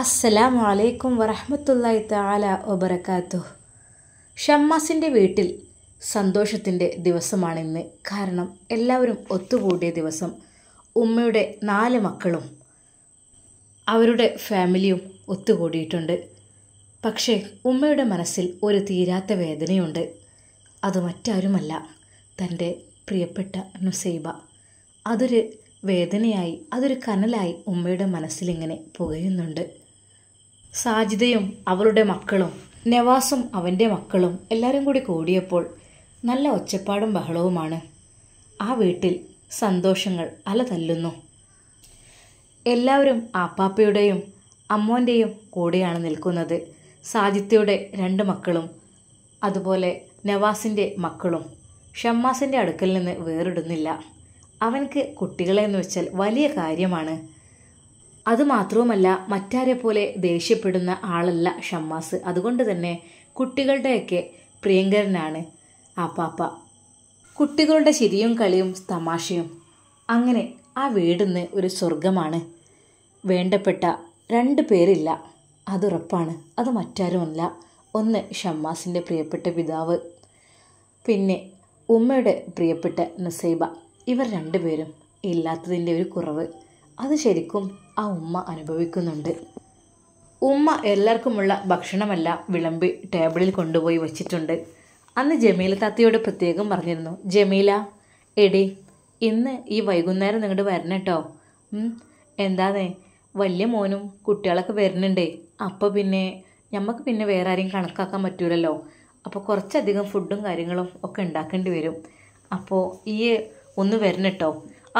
അസ്സലാമു അലൈക്കും വറഹ്മത്തുള്ളാഹി താല ഒബറക്കാത്തു ഷമ്മാസിൻ്റെ വീട്ടിൽ സന്തോഷത്തിൻ്റെ ദിവസമാണിന്ന് കാരണം എല്ലാവരും ഒത്തുകൂടിയ ദിവസം ഉമ്മയുടെ നാല് മക്കളും അവരുടെ ഫാമിലിയും ഒത്തുകൂടിയിട്ടുണ്ട് പക്ഷേ ഉമ്മയുടെ മനസ്സിൽ ഒരു തീരാത്ത വേദനയുണ്ട് അത് മറ്റാരുമല്ല തൻ്റെ പ്രിയപ്പെട്ട നുസൈബ അതൊരു വേദനയായി അതൊരു കനലായി ഉമ്മയുടെ മനസ്സിലിങ്ങനെ പുകയുന്നുണ്ട് സാജിദയും അവളുടെ മക്കളും നവാസും അവൻ്റെ മക്കളും എല്ലാവരും കൂടി കൂടിയപ്പോൾ നല്ല ഒച്ചപ്പാടും ബഹളവുമാണ് ആ വീട്ടിൽ സന്തോഷങ്ങൾ അല തല്ലുന്നു എല്ലാവരും ആപ്പാപ്പയുടെയും അമ്മോൻ്റെയും കൂടെയാണ് നിൽക്കുന്നത് സാജിത്യയുടെ രണ്ട് മക്കളും അതുപോലെ നവാസിൻ്റെ മക്കളും ഷമ്മാസിൻ്റെ അടുക്കൽ നിന്ന് വേറിടുന്നില്ല അവൻക്ക് കുട്ടികളെ എന്ന് വെച്ചാൽ വലിയ കാര്യമാണ് അതുമാത്രവുമല്ല മറ്റാരെ പോലെ ദേഷ്യപ്പെടുന്ന ആളല്ല ഷമ്മാസ് അതുകൊണ്ട് തന്നെ കുട്ടികളുടെയൊക്കെ പ്രിയങ്കരനാണ് ആപ്പാപ്പ കുട്ടികളുടെ ചിരിയും കളിയും തമാശയും അങ്ങനെ ആ വീടിന്ന് ഒരു സ്വർഗമാണ് വേണ്ടപ്പെട്ട രണ്ട് പേരില്ല അതുറപ്പാണ് അത് മറ്റാരുമല്ല ഒന്ന് ഷമ്മാസിൻ്റെ പ്രിയപ്പെട്ട പിതാവ് പിന്നെ ഉമ്മയുടെ പ്രിയപ്പെട്ട നസൈബ ഇവർ രണ്ടുപേരും ഇല്ലാത്തതിൻ്റെ ഒരു കുറവ് അത് ശരിക്കും ആ ഉമ്മ അനുഭവിക്കുന്നുണ്ട് ഉമ്മ എല്ലാവർക്കുമുള്ള ഭക്ഷണമല്ല വിളമ്പി ടേബിളിൽ കൊണ്ടുപോയി വച്ചിട്ടുണ്ട് അന്ന് ജമീല താത്തയോട് പ്രത്യേകം പറഞ്ഞിരുന്നു ജമീല എടി ഇന്ന് ഈ വൈകുന്നേരം നിങ്ങോട്ട് വരണം കേട്ടോ എന്താന്നേ വലിയ മോനും കുട്ടികളൊക്കെ വരുന്നുണ്ടേ അപ്പോൾ പിന്നെ നമുക്ക് പിന്നെ വേറെ ആരെയും കണക്കാക്കാൻ പറ്റൂലല്ലോ അപ്പോൾ കുറച്ചധികം ഫുഡും കാര്യങ്ങളും ഒക്കെ ഉണ്ടാക്കേണ്ടി വരും അപ്പോൾ ഈ ഒന്ന് വരണം കേട്ടോ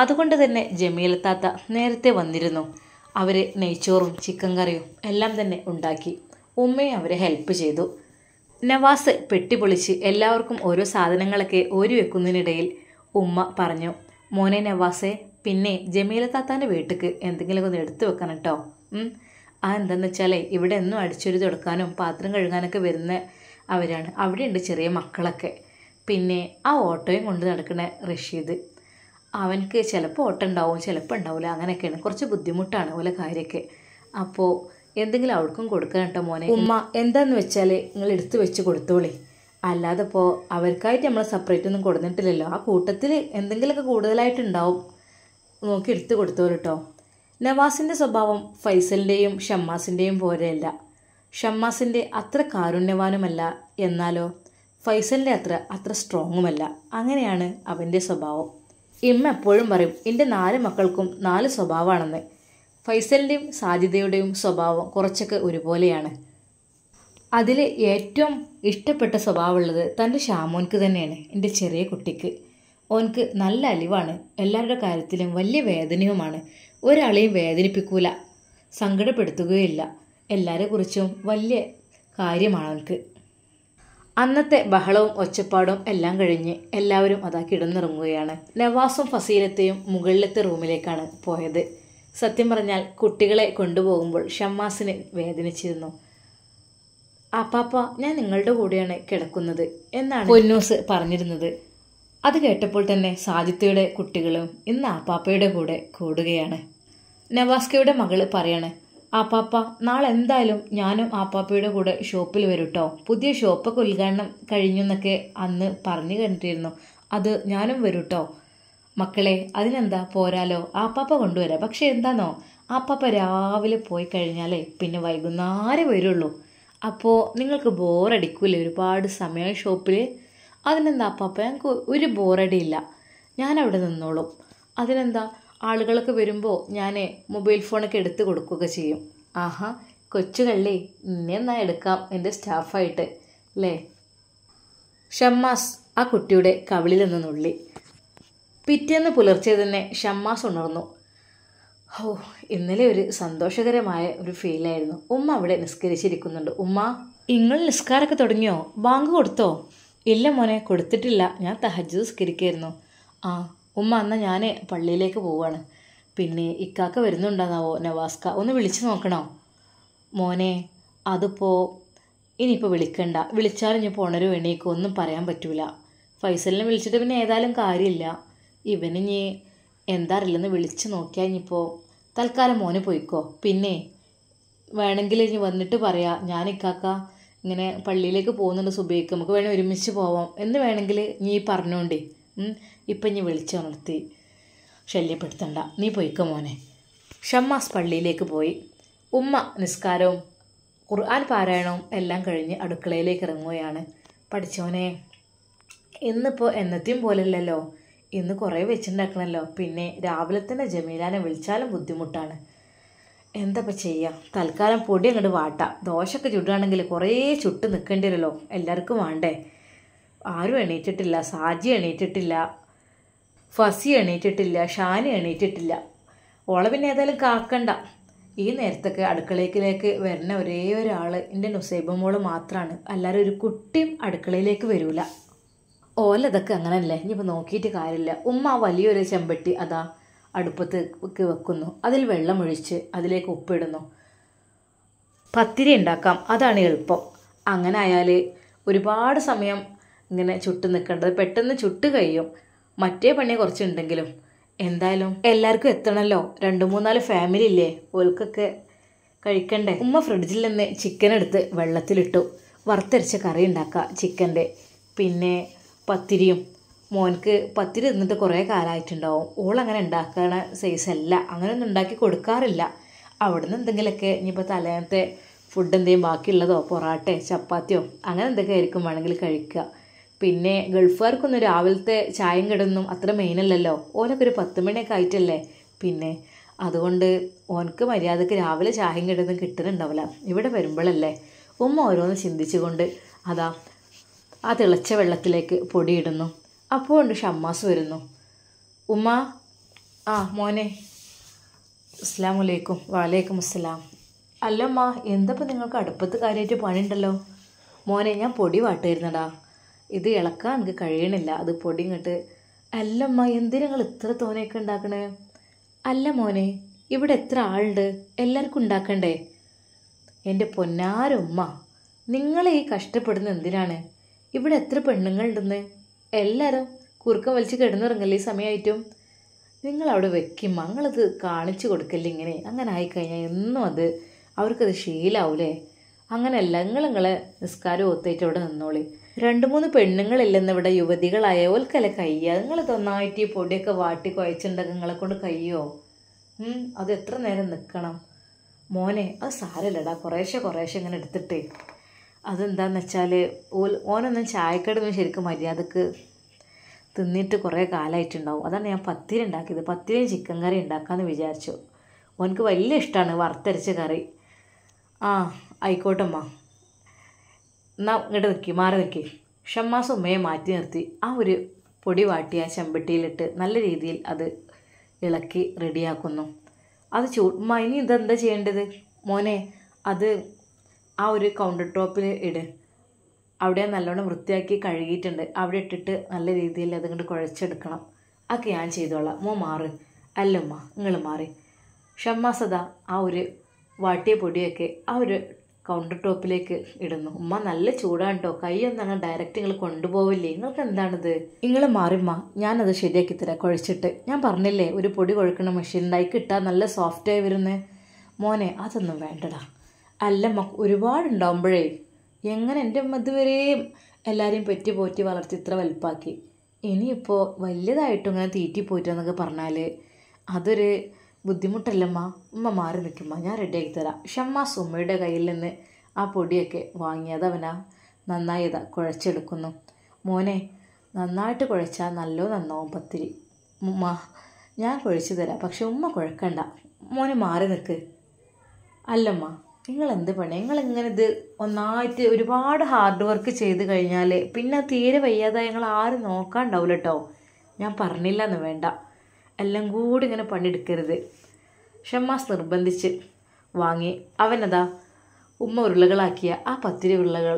അതുകൊണ്ട് തന്നെ ജമീൽ താത്ത നേരത്തെ വന്നിരുന്നു അവർ നെയ്ച്ചോറും ചിക്കൻ കറിയും എല്ലാം തന്നെ ഉണ്ടാക്കി ഉമ്മയെ അവരെ ഹെൽപ്പ് ചെയ്തു നവാസ് പെട്ടി പൊളിച്ച് എല്ലാവർക്കും ഓരോ സാധനങ്ങളൊക്കെ ഒരു വെക്കുന്നതിനിടയിൽ ഉമ്മ പറഞ്ഞു മോനെ നവാസെ പിന്നെ ജമീല താത്താൻ്റെ വീട്ടിക്ക് എന്തെങ്കിലുമൊക്കെ ഒന്ന് എടുത്തു വെക്കണം കേട്ടോ ആ എന്താണെന്ന് വെച്ചാലേ ഇവിടെ എന്നും അടിച്ചൊരു തുടക്കാനും പാത്രം കഴുകാനൊക്കെ വരുന്ന അവരാണ് അവിടെയുണ്ട് ചെറിയ മക്കളൊക്കെ പിന്നെ ആ ഓട്ടോയും കൊണ്ട് നടക്കുന്ന റഷീദ് അവനക്ക് ചിലപ്പോൾ ഉണ്ടാവും ചിലപ്പോൾ ഉണ്ടാവില്ല അങ്ങനെയൊക്കെയാണ് കുറച്ച് ബുദ്ധിമുട്ടാണ് ഓലെ കാര്യമൊക്കെ അപ്പോൾ എന്തെങ്കിലും അവൾക്കും കൊടുക്കണം കേട്ടോ മോനെ ഉമ്മ എന്താന്ന് വെച്ചാൽ നിങ്ങൾ എടുത്തു വെച്ച് കൊടുത്തോളി അല്ലാതെ ഇപ്പോൾ അവർക്കായിട്ട് നമ്മൾ സെപ്പറേറ്റ് ഒന്നും കൊടുത്തിട്ടില്ലല്ലോ ആ കൂട്ടത്തിൽ എന്തെങ്കിലുമൊക്കെ കൂടുതലായിട്ടുണ്ടാവും നോക്കി എടുത്തു കൊടുത്തോളൂ കേട്ടോ നവാസിൻ്റെ സ്വഭാവം ഫൈസലിൻ്റെയും ഷമ്മാസിൻ്റെയും പോലെയല്ല ഷമ്മാസിൻ്റെ അത്ര കാരുണ്യവാനുമല്ല എന്നാലോ ഫൈസലിൻ്റെ അത്ര അത്ര സ്ട്രോങ്ങുമല്ല അങ്ങനെയാണ് അവൻ്റെ സ്വഭാവം ഇമ്മ എപ്പോഴും പറയും എൻ്റെ നാല് മക്കൾക്കും നാല് സ്വഭാവമാണെന്ന് ഫൈസലിൻ്റെയും സാധ്യതയുടെയും സ്വഭാവം കുറച്ചൊക്കെ ഒരുപോലെയാണ് അതിൽ ഏറ്റവും ഇഷ്ടപ്പെട്ട സ്വഭാവമുള്ളത് തൻ്റെ ഷാമോൻക്ക് തന്നെയാണ് എൻ്റെ ചെറിയ കുട്ടിക്ക് ഓൻക്ക് നല്ല അലിവാണ് എല്ലാവരുടെ കാര്യത്തിലും വലിയ വേദനയുമാണ് ഒരാളെയും വേദനിപ്പിക്കൂല സങ്കടപ്പെടുത്തുകയില്ല എല്ലാവരെ കുറിച്ചും വലിയ കാര്യമാണ് അവൻക്ക് അന്നത്തെ ബഹളവും ഒച്ചപ്പാടും എല്ലാം കഴിഞ്ഞ് എല്ലാവരും അതാ കിടന്നിറങ്ങുകയാണ് നവാസും ഫസീലത്തെയും മുകളിലത്തെ റൂമിലേക്കാണ് പോയത് സത്യം പറഞ്ഞാൽ കുട്ടികളെ കൊണ്ടുപോകുമ്പോൾ ഷമ്മാസിന് വേദനിച്ചിരുന്നു അപ്പാപ്പ ഞാൻ നിങ്ങളുടെ കൂടെയാണ് കിടക്കുന്നത് എന്നാണ് പൊന്നൂസ് പറഞ്ഞിരുന്നത് അത് കേട്ടപ്പോൾ തന്നെ സാജിത്തയുടെ കുട്ടികളും ഇന്ന് അപ്പാപ്പയുടെ കൂടെ കൂടുകയാണ് നവാസ്കയുടെ മകള് പറയാണ് ആപ്പാപ്പ നാളെ എന്തായാലും ഞാനും ആപ്പാപ്പയുടെ കൂടെ ഷോപ്പിൽ വരും കേട്ടോ പുതിയ ഷോപ്പൊക്കെ ഉദ്ഘാടനം കഴിഞ്ഞു എന്നൊക്കെ അന്ന് പറഞ്ഞു കണ്ടിരുന്നു അത് ഞാനും വരും കേട്ടോ മക്കളെ അതിനെന്താ പോരാലോ ആപ്പാപ്പ കൊണ്ടുവരാം പക്ഷേ എന്താണോ ആപ്പാപ്പ രാവിലെ പോയി കഴിഞ്ഞാലേ പിന്നെ വൈകുന്നേരം വരുള്ളൂ അപ്പോൾ നിങ്ങൾക്ക് ബോറടിക്കൂലേ ഒരുപാട് സമയം ഷോപ്പിൽ അതിനെന്താ ആപ്പാപ്പ ഞങ്ങൾക്ക് ഒരു ബോറടിയില്ല ഞാൻ അവിടെ നിന്നോളും അതിനെന്താ ആളുകളൊക്കെ വരുമ്പോൾ ഞാൻ മൊബൈൽ ഫോണൊക്കെ എടുത്തു കൊടുക്കുക ചെയ്യും ആഹാ കൊച്ചു കള്ളി നിന്നെ എന്നാ എടുക്കാം എൻ്റെ സ്റ്റാഫായിട്ട് അല്ലേ ഷമ്മാസ് ആ കുട്ടിയുടെ കവിളിൽ നിന്ന് നുള്ളി പിറ്റേന്ന് പുലർച്ചെ തന്നെ ഷമ്മാസ് ഉണർന്നു ഓ ഇന്നലെ ഒരു സന്തോഷകരമായ ഒരു ഫീലായിരുന്നു ഉമ്മ അവിടെ നിസ്കരിച്ചിരിക്കുന്നുണ്ട് ഉമ്മ നിങ്ങൾ നിസ്കാരമൊക്കെ തുടങ്ങിയോ ബാങ്ക് കൊടുത്തോ ഇല്ല മോനെ കൊടുത്തിട്ടില്ല ഞാൻ തഹജ് നിസ്കരിക്കായിരുന്നു ആ ഉമ്മ എന്നാൽ ഞാൻ പള്ളിയിലേക്ക് പോവുകയാണ് പിന്നെ ഇക്കാക്ക വരുന്നുണ്ടാവോ നവാസ്ക ഒന്ന് വിളിച്ചു നോക്കണോ മോനെ അതിപ്പോൾ ഇനിയിപ്പോൾ വിളിക്കണ്ട വിളിച്ചാലും ഞാൻ പോണൊരു വേണേക്കോ ഒന്നും പറയാൻ പറ്റൂല ഫൈസലിനെ വിളിച്ചിട്ട് പിന്നെ ഏതായാലും കാര്യമില്ല ഇവനിഞ്ഞി എന്താ അറിയില്ലെന്ന് വിളിച്ച് നോക്കിയാൽ ഇനിയിപ്പോൾ തൽക്കാലം മോനെ പോയിക്കോ പിന്നെ വേണമെങ്കിൽ ഇനി വന്നിട്ട് പറയാ ഞാൻ ഇക്കാക്ക ഇങ്ങനെ പള്ളിയിലേക്ക് പോകുന്നുണ്ട് സുബൈക്ക് നമുക്ക് വേണേൽ ഒരുമിച്ച് പോവാം എന്ന് വേണമെങ്കിൽ നീ പറഞ്ഞോണ്ടേ ഇപ്പം ഇനി വിളിച്ചുണർത്തി ശല്യപ്പെടുത്തണ്ട നീ പോയിക്കോ മോനെ ഷമ്മാസ് പള്ളിയിലേക്ക് പോയി ഉമ്മ നിസ്കാരവും ഖുർആൻ പാരായണവും എല്ലാം കഴിഞ്ഞ് അടുക്കളയിലേക്ക് ഇറങ്ങുകയാണ് പഠിച്ചോനെ ഇന്നിപ്പോൾ എന്നത്തെയും പോലല്ലല്ലോ ഇന്ന് കുറേ വെച്ചിട്ടുണ്ടാക്കണമല്ലോ പിന്നെ രാവിലെ തന്നെ ജമീലാനെ വിളിച്ചാലും ബുദ്ധിമുട്ടാണ് എന്തപ്പോൾ ചെയ്യുക തൽക്കാലം പൊടി അങ്ങോട്ട് വാട്ടാം ദോശയൊക്കെ ചുട്ടുകയാണെങ്കിൽ കുറേ ചുട്ട് നിൽക്കേണ്ടി വരുമല്ലോ എല്ലാവർക്കും വേണ്ടേ ആരും എണീറ്റിട്ടില്ല സാജി എണീറ്റിട്ടില്ല ഫസി എണീറ്റിട്ടില്ല ഷാനി എണീറ്റിട്ടില്ല ഓളെ പിന്നെ ഏതായാലും കാക്കണ്ട ഈ നേരത്തൊക്കെ അടുക്കളയിലേക്ക് വരുന്ന ഒരേ ഒരാൾ എൻ്റെ നുസൈബ മോള് മാത്രമാണ് അല്ലാതെ ഒരു കുട്ടിയും അടുക്കളയിലേക്ക് വരൂല ഓലതൊക്കെ അങ്ങനല്ലേ ഇനിയിപ്പോൾ നോക്കിയിട്ട് കാര്യമില്ല ഉമ്മ വലിയൊരു ചെമ്പട്ടി അതാ അടുപ്പത്തേക്ക് വെക്കുന്നു അതിൽ വെള്ളമൊഴിച്ച് അതിലേക്ക് ഉപ്പിടുന്നു പത്തിരി ഉണ്ടാക്കാം അതാണ് എളുപ്പം അങ്ങനെ ആയാൽ ഒരുപാട് സമയം ഇങ്ങനെ ചുട്ട് നിൽക്കേണ്ടത് പെട്ടെന്ന് ചുട്ട് കഴിയും മറ്റേ പണി കുറച്ചുണ്ടെങ്കിലും എന്തായാലും എല്ലാവർക്കും എത്തണമല്ലോ രണ്ട് മൂന്നാല് ഫാമിലി ഇല്ലേ ഓൽക്കൊക്കെ കഴിക്കണ്ടേ ഉമ്മ ഫ്രിഡ്ജിൽ നിന്ന് ചിക്കൻ എടുത്ത് വെള്ളത്തിലിട്ടു വറുത്തരച്ച കറി ഉണ്ടാക്കുക ചിക്കൻ്റെ പിന്നെ പത്തിരിയും മോൻക്ക് പത്തിരി തിന്നിട്ട് കുറേ കാലമായിട്ടുണ്ടാവും ഓളങ്ങനെ ഉണ്ടാക്കണ സൈസല്ല അങ്ങനെയൊന്നും ഉണ്ടാക്കി കൊടുക്കാറില്ല അവിടുന്ന് എന്തെങ്കിലുമൊക്കെ ഇനിയിപ്പോൾ തലേനത്തെ ഫുഡ് എന്തെങ്കിലും ബാക്കിയുള്ളതോ പൊറാട്ടയോ ചപ്പാത്തിയോ അങ്ങനെ എന്തൊക്കെ ആയിരിക്കും വേണമെങ്കിൽ കഴിക്കുക പിന്നെ ഗൾഫുകാർക്കൊന്നും രാവിലത്തെ ചായം കിടന്നും അത്ര മെയിനല്ലല്ലോ ഓനൊക്കെ ഒരു പത്ത് മണിയൊക്കെ ആയിട്ടല്ലേ പിന്നെ അതുകൊണ്ട് ഓനക്ക് മര്യാദക്ക് രാവിലെ ചായം കിടന്നും കിട്ടുന്നുണ്ടാവില്ല ഇവിടെ വരുമ്പോഴല്ലേ ഉമ്മ ഓരോന്ന് ചിന്തിച്ചുകൊണ്ട് അതാ ആ തിളച്ച വെള്ളത്തിലേക്ക് പൊടിയിടുന്നു അപ്പോൾ ഉണ്ട് ഷമ്മാസ് വരുന്നു ഉമ്മ ആ മോനെ അസ്സാം വലൈക്കും വാലേക്കും അസ്സലാം അല്ലമ്മ എന്തപ്പോൾ നിങ്ങൾക്ക് അടുപ്പത്ത് കാര്യമായിട്ട് പണിയുണ്ടല്ലോ മോനെ ഞാൻ പൊടി വാട്ടായിരുന്നടാ ഇത് ഇളക്കാൻ എനിക്ക് കഴിയണില്ല അത് പൊടി ഇങ്ങോട്ട് അല്ലമ്മ എന്തിനാ നിങ്ങൾ ഇത്ര തോനെയൊക്കെ ഉണ്ടാക്കണേ അല്ല മോനെ ഇവിടെ എത്ര ആളുണ്ട് എല്ലാവർക്കും ഉണ്ടാക്കണ്ടേ എൻ്റെ പൊന്നാരമ്മ നിങ്ങളെ ഈ കഷ്ടപ്പെടുന്ന എന്തിനാണ് ഇവിടെ എത്ര പെണ്ണുങ്ങളുണ്ടെന്ന് എല്ലാവരും കുറുക്കം വലിച്ച് കിടന്നിറങ്ങല്ലേ സമയമായിട്ടും നിങ്ങൾ അവിടെ വെക്കും മങ്ങളത് കാണിച്ചു കൊടുക്കല്ലേ ഇങ്ങനെ അങ്ങനെ ആയിക്കഴിഞ്ഞാൽ എന്നും അത് അവർക്കത് ശീലാവൂലേ അങ്ങനെയല്ല നിങ്ങൾ നിങ്ങളെ നിസ്കാരം ഒത്തേറ്റവിടെ നിന്നോളി രണ്ട് മൂന്ന് പെണ്ണുങ്ങളില്ലെന്ന് ഇവിടെ യുവതികളായ ഓൽക്കല്ല കയ്യോ നിങ്ങൾ നന്നായിട്ട് ഈ പൊടിയൊക്കെ വാട്ടി കുഴച്ചുണ്ടെങ്കിൽ നിങ്ങളെ കൊണ്ട് കയ്യോ അത് എത്ര നേരം നിൽക്കണം മോനെ അത് സാരല്ലടാ കുറേശ്ശെ കുറേശ്ശെ ഇങ്ങനെ എടുത്തിട്ട് അതെന്താണെന്ന് വെച്ചാൽ ഓൽ ഓനൊന്നും ചായക്കടൊന്നും ശരിക്കും മര്യാദക്ക് തിന്നിട്ട് കുറേ കാലമായിട്ടുണ്ടാവും അതാണ് ഞാൻ പത്തിരി ഉണ്ടാക്കിയത് പത്തിരിയും ചിക്കൻ കറി ഉണ്ടാക്കാമെന്ന് വിചാരിച്ചു ഓനക്ക് വലിയ ഇഷ്ടമാണ് വറുത്തരച്ച കറി ആ ആയിക്കോട്ടമ്മ എന്നാ ഇങ്ങോട്ട് നിൽക്കി മാറി നിൽക്കി ഷമ്മാസ് ഉമ്മയെ മാറ്റി നിർത്തി ആ ഒരു പൊടി ആ ചെമ്പട്ടിയിലിട്ട് നല്ല രീതിയിൽ അത് ഇളക്കി റെഡിയാക്കുന്നു അത് ചൂ ഇനി ഇതെന്താ ചെയ്യേണ്ടത് മോനെ അത് ആ ഒരു കൗണ്ടർ ടോപ്പിൽ ഇട് അവിടെ നല്ലോണം വൃത്തിയാക്കി കഴുകിയിട്ടുണ്ട് അവിടെ ഇട്ടിട്ട് നല്ല രീതിയിൽ അതുകൊണ്ട് കുഴച്ചെടുക്കണം അതൊക്കെ ഞാൻ ചെയ്തോളാം മോ മാറ് അല്ലമ്മ നിങ്ങൾ മാറി ഷമ്മാസദ ആ ഒരു വാട്ടിയ പൊടിയൊക്കെ ആ ഒരു കൗണ്ടർ ടോപ്പിലേക്ക് ഇടുന്നു ഉമ്മ നല്ല ചൂടാണ് കേട്ടോ കൈയൊന്നങ്ങ് ഡയറക്റ്റ് നിങ്ങൾ കൊണ്ടുപോവില്ലേ നിങ്ങൾക്ക് എന്താണിത് നിങ്ങൾ മാറിമ്മ ഞാനത് ശരിയാക്കി തരാം കുഴച്ചിട്ട് ഞാൻ പറഞ്ഞില്ലേ ഒരു പൊടി കുഴക്കണ മെഷീൻ ഉണ്ടായി കിട്ടാൻ നല്ല സോഫ്റ്റായി വരുന്നത് മോനെ അതൊന്നും വേണ്ടടാ അല്ല മ ഒരുപാടുണ്ടാവുമ്പോഴേ എങ്ങനെ എൻ്റെ അമ്മ ഇതുവരെയും എല്ലാവരെയും പെറ്റി പോറ്റി വളർത്തി ഇത്ര വലുപ്പാക്കി ഇനിയിപ്പോൾ വലിയതായിട്ടും ഇങ്ങനെ തീറ്റി എന്നൊക്കെ പറഞ്ഞാൽ അതൊരു ബുദ്ധിമുട്ടല്ലമ്മ ഉമ്മ മാറി നിൽക്കുമ്മ ഞാൻ റെഡിയാക്കി തരാം ഷമ്മാസ് ഉമ്മയുടെ കയ്യിൽ നിന്ന് ആ പൊടിയൊക്കെ വാങ്ങിയതവനാ നന്നായി കുഴച്ചെടുക്കുന്നു മോനെ നന്നായിട്ട് കുഴച്ചാൽ നല്ലോ നന്നാവും പത്തിരി ഉമ്മ ഞാൻ കുഴച്ചു തരാം പക്ഷെ ഉമ്മ കുഴക്കണ്ട മോനെ മാറി നിൽക്ക് അല്ലമ്മ നിങ്ങൾ എന്ത് പണി നിങ്ങൾ ഇങ്ങനെ ഇത് ഒന്നായിട്ട് ഒരുപാട് ഹാർഡ് വർക്ക് ചെയ്ത് കഴിഞ്ഞാൽ പിന്നെ തീരെ വയ്യാതെ ഞങ്ങൾ ആരും നോക്കാണ്ടാവില്ല കേട്ടോ ഞാൻ പറഞ്ഞില്ല എന്ന് വേണ്ട എല്ലാം കൂടി ഇങ്ങനെ പണിയെടുക്കരുത് ഷമ്മാസ് നിർബന്ധിച്ച് വാങ്ങി അവനതാ ഉമ്മ ഉരുളകളാക്കിയ ആ പത്തിരി ഉരുളകൾ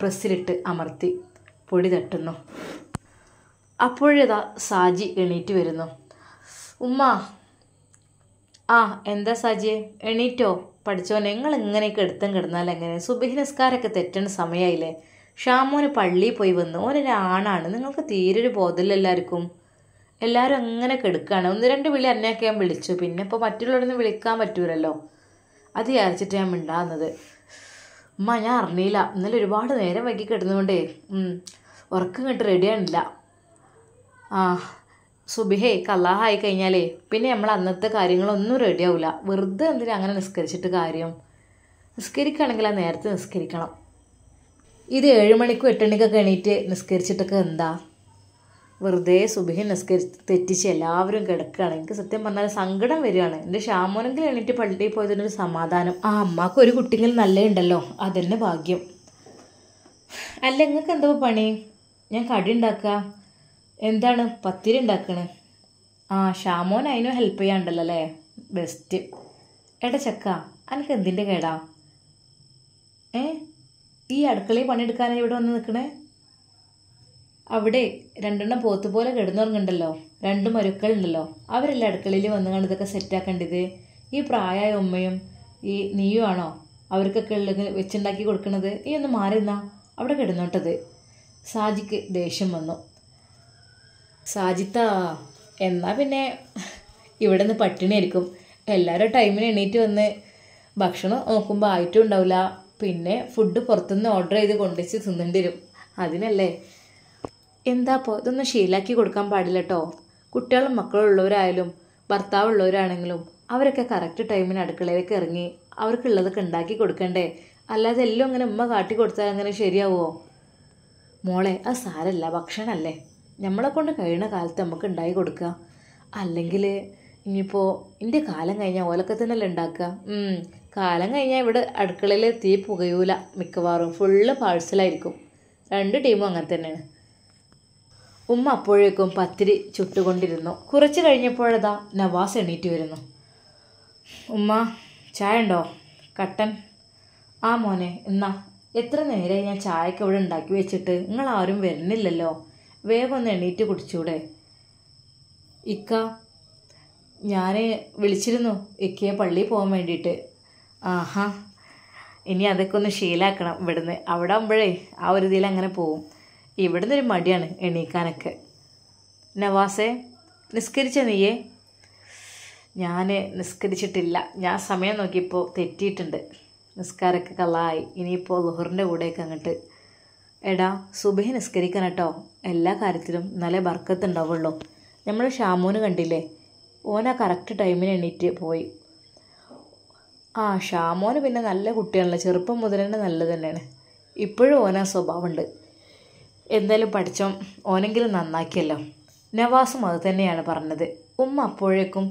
പ്രസ്സിലിട്ട് അമർത്തി പൊടി തട്ടുന്നു അപ്പോഴേതാ സാജി എണീറ്റ് വരുന്നു ഉമ്മ ആ എന്താ സാജിയെ എണീറ്റോ പഠിച്ചോൻ നിങ്ങൾ എങ്ങനെയൊക്കെ എടുത്തും കിടന്നാൽ എങ്ങനെ സുബഹി നിസ്കാരമൊക്കെ തെറ്റണ സമയമായില്ലേ ഷാമോന് പള്ളിയിൽ പോയി വന്ന് ഓനൊരാണാണ് നിങ്ങൾക്ക് തീരെ ഒരു ബോധമില്ല എല്ലാവർക്കും എല്ലാവരും അങ്ങനെ കെടുക്കുകയാണ് ഒന്ന് രണ്ട് വിളി എന്നെയൊക്കെ ഞാൻ വിളിച്ചു പിന്നെ ഇപ്പോൾ മറ്റുള്ളവരൊന്നും വിളിക്കാൻ പറ്റൂലല്ലോ അത് വിചാരിച്ചിട്ട് ഞാൻ മിണ്ടാകുന്നത് ഉമ്മ ഞാൻ അറിഞ്ഞില്ല ഇന്നലെ ഒരുപാട് നേരം വൈകി കിടന്നുകൊണ്ടേ ഉറക്കം കിട്ട് റെഡിയാണില്ല ആ സുബിഹേ കല്ലാഹായി കഴിഞ്ഞാലേ പിന്നെ നമ്മൾ അന്നത്തെ കാര്യങ്ങളൊന്നും റെഡിയാവില്ല വെറുതെ എന്തിനാ അങ്ങനെ നിസ്കരിച്ചിട്ട് കാര്യം നിസ്കരിക്കുകയാണെങ്കിൽ ആ നേരത്തെ നിസ്കരിക്കണം ഇത് ഏഴ് മണിക്കും എട്ട് എണീറ്റ് നിസ്കരിച്ചിട്ടൊക്കെ എന്താ വെറുതെ സുബഹി നിസ്കരി തെറ്റിച്ച് എല്ലാവരും കിടക്കുകയാണ് എനിക്ക് സത്യം പറഞ്ഞാൽ സങ്കടം വരികയാണ് എൻ്റെ ഷാമോനെങ്കിലും എണീറ്റ് പള്ളിയിൽ പോയതിനൊരു സമാധാനം ആ അമ്മക്ക് ഒരു കുട്ടികൾ നല്ല ഉണ്ടല്ലോ അതന്നെ ഭാഗ്യം അല്ല നിങ്ങൾക്ക് എന്തോ പണി ഞാൻ കടി ഉണ്ടാക്കുക എന്താണ് പത്തിരി ഉണ്ടാക്കണേ ആ ഷാമോൻ അതിനും ഹെൽപ്പ് ചെയ്യാണ്ടല്ലോ അല്ലേ ബെസ്റ്റ് എടാ ചക്ക എനിക്ക് എന്തിൻ്റെ കേടാ ഏ ഈ അടുക്കളയിൽ പണിയെടുക്കാനാണ് ഇവിടെ വന്ന് നിൽക്കണേ അവിടെ രണ്ടെണ്ണം പോത്ത് പോലെ കിടന്നുറങ്ങുന്നുണ്ടല്ലോ രണ്ട് മരുക്കളുണ്ടല്ലോ അവരെല്ലാം അടുക്കളയിൽ വന്നു കണ്ട് ഇതൊക്കെ സെറ്റാക്കേണ്ടത് ഈ പ്രായമായ ഉമ്മയും ഈ നീയുമാണോ അവർക്കൊക്കെ ഉള്ള വെച്ചുണ്ടാക്കി കൊടുക്കണത് ഈ ഒന്ന് മാറിന്നാ അവിടെ കിടന്നോട്ടത് സാജിക്ക് ദേഷ്യം വന്നു സാജിത്താ എന്നാൽ പിന്നെ ഇവിടെ നിന്ന് പട്ടിണിയായിരിക്കും എല്ലാവരും ടൈമിന് എണീറ്റ് വന്ന് ഭക്ഷണം നോക്കുമ്പോൾ ആയിട്ടും ഉണ്ടാവില്ല പിന്നെ ഫുഡ് പുറത്തുനിന്ന് ഓർഡർ ചെയ്ത് കൊണ്ടുവച്ച് തിന്നേണ്ടി വരും അതിനല്ലേ എന്താപ്പോ ഇതൊന്നും ശീലാക്കി കൊടുക്കാൻ പാടില്ല കേട്ടോ കുട്ടികളും മക്കളുള്ളവരായാലും ഉള്ളവരാണെങ്കിലും അവരൊക്കെ കറക്റ്റ് ടൈമിന് അടുക്കളയിലേക്ക് ഇറങ്ങി അവർക്കുള്ളതൊക്കെ ഉണ്ടാക്കി കൊടുക്കണ്ടേ അല്ലാതെ എല്ലാം അങ്ങനെ ഉമ്മ കാട്ടി കൊടുത്താൽ അങ്ങനെ ശരിയാവുമോ മോളെ അത് സാരല്ല ഭക്ഷണമല്ലേ നമ്മളെ കൊണ്ട് കഴിയുന്ന കാലത്ത് നമുക്ക് ഉണ്ടാക്കി കൊടുക്കുക അല്ലെങ്കിൽ ഇനിയിപ്പോൾ എൻ്റെ കാലം കഴിഞ്ഞാൽ ഓലൊക്കെ തന്നെയല്ലേ ഉണ്ടാക്കുക കാലം കഴിഞ്ഞാൽ ഇവിടെ അടുക്കളയിൽ തീ പുകയൂല മിക്കവാറും ഫുള്ള് പാഴ്സലായിരിക്കും രണ്ട് ടീമും അങ്ങനെ തന്നെയാണ് ഉമ്മ അപ്പോഴേക്കും പത്തിരി ചുട്ടുകൊണ്ടിരുന്നു കുറച്ച് കഴിഞ്ഞപ്പോഴതാ നവാസ് എണീറ്റ് വരുന്നു ഉമ്മ ചായ ഉണ്ടോ കട്ടൻ ആ മോനെ എന്നാ എത്ര നേരമായി ഞാൻ ചായക്ക് ഇവിടെ ഉണ്ടാക്കി വെച്ചിട്ട് നിങ്ങൾ ആരും വരുന്നില്ലല്ലോ വേഗം ഒന്ന് എണീറ്റ് കുടിച്ചൂടെ ഇക്ക ഞാൻ വിളിച്ചിരുന്നു ഇക്കയെ പള്ളിയിൽ പോകാൻ വേണ്ടിയിട്ട് ആഹാ ഇനി അതൊക്കെ ഒന്ന് ശീലാക്കണം ഇവിടുന്ന് അവിടെ ആകുമ്പോഴേ ആ ഒരു ഇതിൽ അങ്ങനെ പോവും ഇവിടുന്ന് ഒരു മടിയാണ് എണീക്കാനൊക്കെ നവാസെ നിസ്കരിച്ച നീയേ ഞാൻ നിസ്കരിച്ചിട്ടില്ല ഞാൻ സമയം നോക്കിയപ്പോൾ തെറ്റിയിട്ടുണ്ട് നിസ്കാരമൊക്കെ കള്ളായി ഇനിയിപ്പോൾ ലുഹറിൻ്റെ കൂടെയൊക്കെ അങ്ങോട്ട് എടാ സുബഹി നിസ്കരിക്കണം കേട്ടോ എല്ലാ കാര്യത്തിലും നല്ല ബർക്കത്ത് നമ്മൾ ഷാമുവിന് കണ്ടില്ലേ ഓനാ കറക്റ്റ് ടൈമിന് എണീറ്റ് പോയി ആ ഷാമോന് പിന്നെ നല്ല കുട്ടിയാണല്ലോ ചെറുപ്പം മുതൽ തന്നെ നല്ലത് തന്നെയാണ് ഇപ്പോഴും ഓനാ സ്വഭാവമുണ്ട് എന്തായാലും പഠിച്ചോ ഓനെങ്കിലും നന്നാക്കിയല്ലോ നവാസും അത് തന്നെയാണ് പറഞ്ഞത് ഉമ്മ അപ്പോഴേക്കും